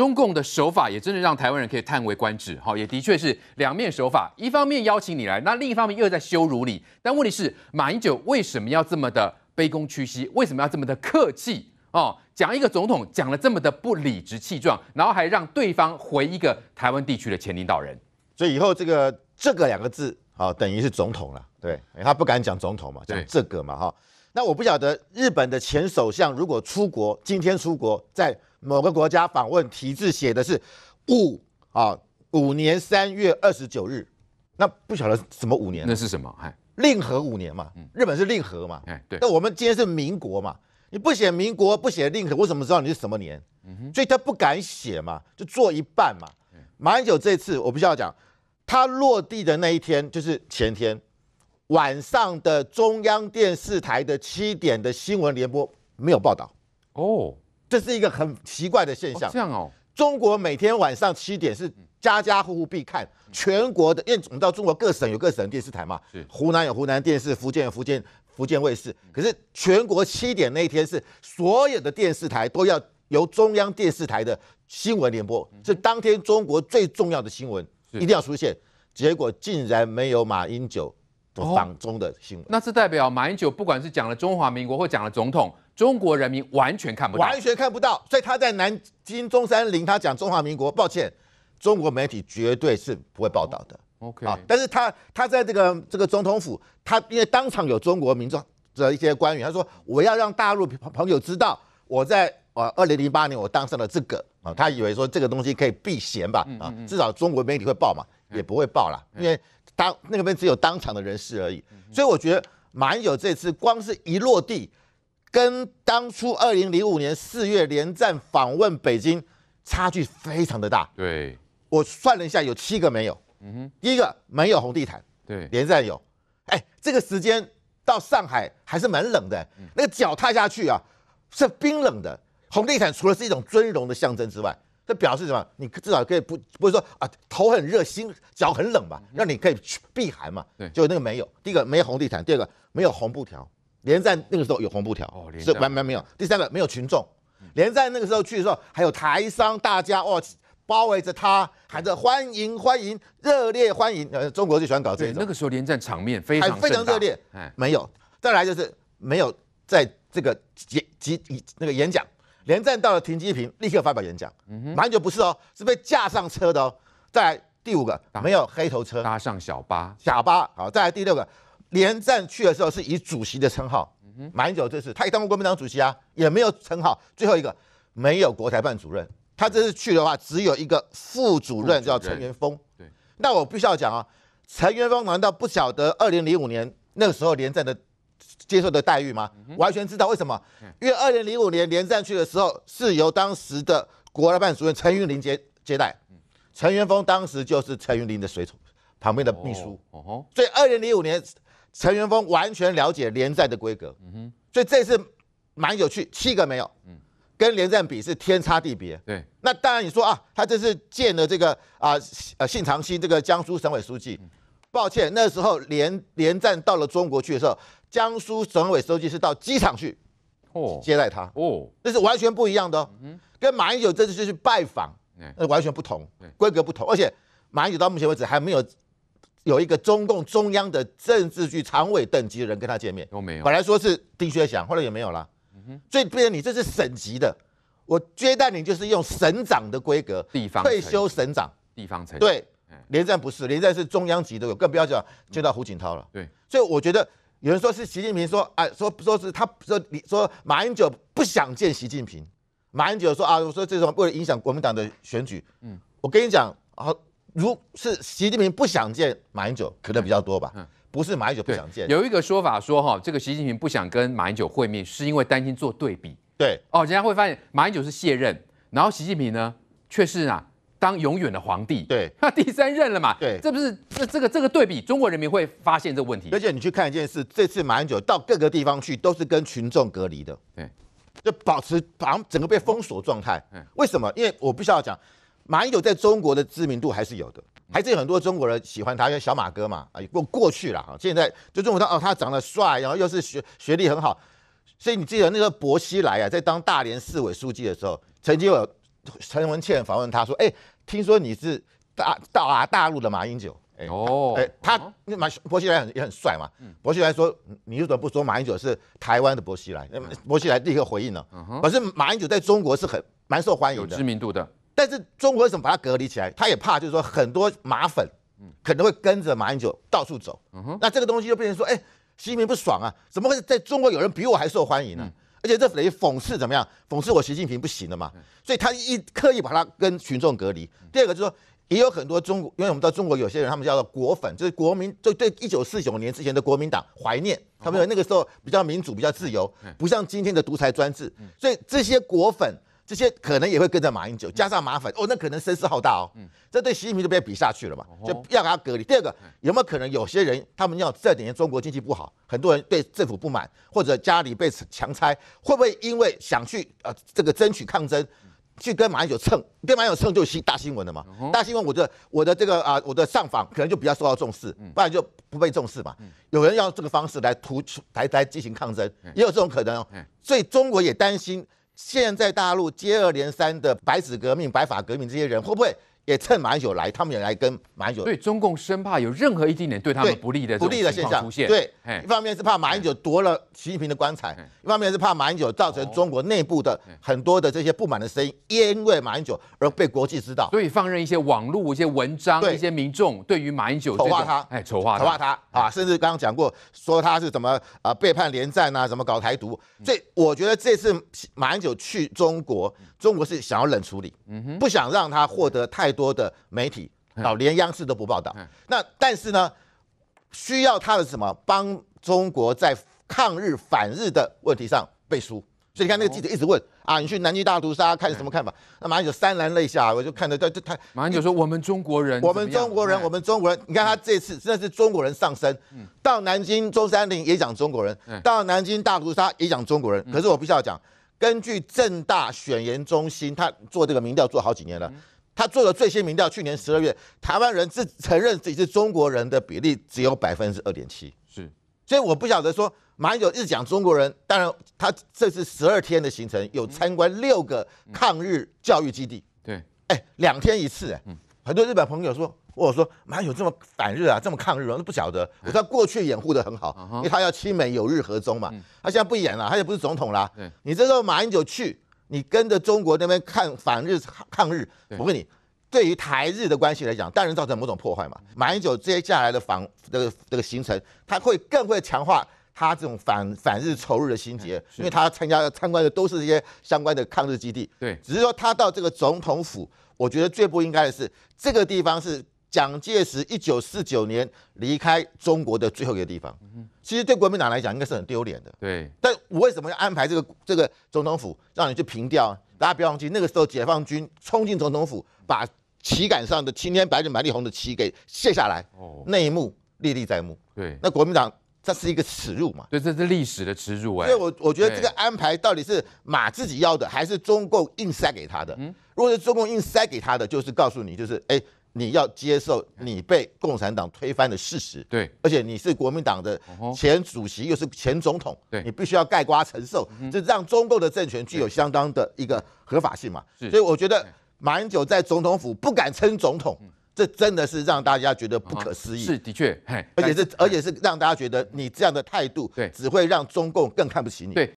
中共的手法也真的让台湾人可以叹为观止，哈，也的确是两面手法，一方面邀请你来，那另一方面又在羞辱你。但问题是，马英九为什么要这么的卑躬屈膝？为什么要这么的客气？哦，讲一个总统讲了这么的不理直气壮，然后还让对方回一个台湾地区的前领导人，所以以后这个这个两个字，好等于是总统了。对他不敢讲总统嘛，讲这个嘛，哈。那我不晓得日本的前首相如果出国，今天出国在。某个国家访问题字写的是“五”啊，五年三月二十九日，那不晓得什么五年。那是什么？嗨，令和五年嘛。日本是令和嘛。哎，对。那我们今天是民国嘛？你不写民国，不写令和，我怎么知道你是什么年？嗯所以他不敢写嘛，就做一半嘛。马英九这次，我必须要讲，他落地的那一天就是前天晚上的中央电视台的七点的新闻联播没有报道。哦。这是一个很奇怪的现象，这样哦。中国每天晚上七点是家家户户必看，全国的，因为我们到中国各省有各省电视台嘛，湖南有湖南电视，福建有福建福建卫视。可是全国七点那一天是所有的电视台都要由中央电视台的新闻联播，是当天中国最重要的新闻，一定要出现。结果竟然没有马英九的中的新闻，那是代表马英九不管是讲了中华民国或讲了总统。中国人民完全看不到，完全看不到，所以他在南京中山陵，他讲中华民国，抱歉，中国媒体绝对是不会报道的。OK 啊，但是他他在这个这个总统府，他因为当场有中国民众的一些官员，他说我要让大陆朋朋友知道，我在呃二零零八年我当上了这个啊，他以为说这个东西可以避嫌吧？啊，至少中国媒体会报嘛，也不会报了，因为当那边只有当场的人士而已，所以我觉得马英九这次光是一落地。跟当初二零零五年四月连战访问北京，差距非常的大。对，我算了一下，有七个没有。嗯哼，第一个没有红地毯，对，连战有。哎，这个时间到上海还是蛮冷的，那个脚踏下去啊，是冰冷的。红地毯除了是一种尊荣的象征之外，这表示什么？你至少可以不不是说啊，头很热心，脚很冷嘛，让你可以避寒嘛。对，就那个没有，第一个没红地毯，第二个没有红布条。连战那个时候有红布条，是完全没有。第三个没有群众，连战那个时候去的时候还有台商，大家哦包围着他，喊着欢迎欢迎，热烈欢迎。呃，中国就喜欢搞这种。那个时候连战场面非常非常热烈。哎，没有。再来就是没有在这个演集那个演讲，连战到了停机坪立刻发表演讲，蛮久不是哦，是被架上车的哦。再来第五个没有黑头车，搭上小巴，小巴好。再来第六个。连战去的时候是以主席的称号，马英九就次他也当过国民党主席啊，也没有称号。最后一个没有国台办主任，他这次去的话只有一个副主任，叫陈元峰。对，那我必须要讲啊，陈元峰难道不晓得二零零五年那个时候连战的接受的待遇吗？完全知道为什么？因为二零零五年连战去的时候是由当时的国台办主任陈云林接接待，陈元峰当时就是陈云林的随从旁边的秘书，所以二零零五年。陈元峰完全了解连战的规格，所以这次蛮有趣，七个没有，跟连战比是天差地别。对，那当然你说啊，他这次见了这个啊呃信长熙这个江苏省委书记，抱歉那时候连连战到了中国去的时候，江苏省委书记是到机场去接待他，哦，那是完全不一样的，嗯，跟马英九这次就是拜访，那完全不同，规格不同，而且马英九到目前为止还没有。有一个中共中央的政治局常委等级的人跟他见面都没有，本来说是丁薛祥，后来也没有了。所以不成你这是省级的，我接待你就是用省长的规格，地方退休省长，地方城对，连战不是，连战是中央级的，我更不要讲，就到胡锦涛了。对，所以我觉得有人说是习近平说，啊，说说是他说你说马英九不想见习近平，马英九说啊，我说这种为了影响国民党的选举。嗯，我跟你讲啊。如是习近平不想见马英九，可能比较多吧。嗯，不是马英九不想见。有一个说法说，哈，这个习近平不想跟马英九会面，是因为担心做对比。对，哦，人家会发现马英九是卸任，然后习近平呢却是啊当永远的皇帝。对，他第三任了嘛。对，这不是这这个这个对比，中国人民会发现这个问题。而且你去看一件事，这次马英九到各个地方去，都是跟群众隔离的。对，就保持把整个被封锁状态。嗯，为什么？因为我必须要讲。马英九在中国的知名度还是有的，还是有很多中国人喜欢他，因为小马哥嘛啊过过去了哈，现在就认为他哦他长得帅，然后又是学学历很好，所以你记得那个薄熙来啊，在当大连市委书记的时候，曾经有陈文茜访问他说，哎，听说你是大大大陆的马英九，哦，哎他马薄熙来也很帅嘛，薄熙来说你怎么不说马英九是台湾的薄熙来？薄熙来立刻回应了，可是马英九在中国是很蛮受欢迎的，有知名度的。但是中国为什么把它隔离起来？他也怕，就是说很多马粉，可能会跟着马英九到处走。嗯那这个东西就变成说，哎，习近平不爽啊？怎么会在中国有人比我还受欢迎呢？而且这等于讽刺怎么样？讽刺我习近平不行了嘛？所以他一刻意把它跟群众隔离。第二个就是说，也有很多中国，因为我们知道中国有些人他们叫做国粉，就是国民就对一九四九年之前的国民党怀念，他们认为那个时候比较民主、比较自由，不像今天的独裁专制。所以这些国粉。这些可能也会跟着马英九，加上马粉，哦，那可能声势浩大哦。嗯，这对习近平就被比下去了嘛，就要给他隔离。第二个，有没有可能有些人他们要这几年中国经济不好，很多人对政府不满，或者家里被强拆，会不会因为想去呃这个争取抗争，去跟马英九蹭，跟马英九蹭就新大新闻了嘛？大新闻，我的我的这个啊，我的上访可能就比较受到重视，不然就不被重视嘛。有人要这个方式来出，来来进行抗争，也有这种可能哦。所以中国也担心。现在大陆接二连三的白纸革命、白法革命，这些人会不会？也趁马英九来，他们也来跟马英九。对，中共生怕有任何一丁点对他们不利的不利的现象出现。对，一方面是怕马英九夺了习近平的棺材，一方面是怕马英九造成中国内部的很多的这些不满的声音，因为马英九而被国际知道。所以放任一些网络、一些文章、一些民众对于马英九丑化他，哎，丑化丑化他啊！甚至刚刚讲过，说他是怎么啊背叛连战呐，怎么搞台独？这我觉得这次马英九去中国，中国是想要冷处理，嗯哼，不想让他获得太多。多的媒体，好连央视都不报道。那但是呢，需要他的什么？帮中国在抗日反日的问题上背书。所以你看那个记者一直问啊，你去南京大屠杀看什么看法？那马英九潸然泪下，我就看着，这这他马英九说：“我们中国人，我们中国人，我们中国人。”你看他这次真的是中国人上身，到南京中山陵也讲中国人，到南京大屠杀也讲中国人。可是我必须要讲，根据正大选研中心，他做这个民调做好几年了。他做的最新民调，去年十二月，台湾人自承认自己是中国人的比例只有百分之二点七，是，所以我不晓得说马英九日讲中国人，当然他这次十二天的行程，有参观六个抗日教育基地，对，哎，两天一次，哎，很多日本朋友说，我说马英九这么反日啊，这么抗日啊，那不晓得，我知过去掩护的很好，因为他要亲美友日和中嘛，他现在不演了，他也不是总统啦，你这时候马英九去。你跟着中国那边看反日抗日，我问你，对于台日的关系来讲，当然造成某种破坏嘛。马英九接下来的访这个这个行程，他会更会强化他这种反反日仇日的心结，因为他参加参观的都是这些相关的抗日基地。对，只是说他到这个总统府，我觉得最不应该的是这个地方是蒋介石一九四九年离开中国的最后一个地方。其实对国民党来讲应该是很丢脸的。对，但。我为什么要安排这个这个总统府让你去平掉？大家不要忘记，那个时候解放军冲进总统府，把旗杆上的青天白日满地红的旗给卸下来。哦，那一幕历历在目。对，那国民党这是一个耻辱嘛？对，这是历史的耻辱。哎，所以我我觉得这个安排到底是马自己要的，还是中共硬塞给他的？嗯，如果是中共硬塞给他的，就是告诉你，就是哎。你要接受你被共产党推翻的事实，对，而且你是国民党的前主席，又是前总统，对，你必须要盖瓜承受，这让中共的政权具有相当的一个合法性嘛。所以我觉得马英九在总统府不敢称总统，这真的是让大家觉得不可思议，是的确，而且是而且是让大家觉得你这样的态度，对，只会让中共更看不起你，对。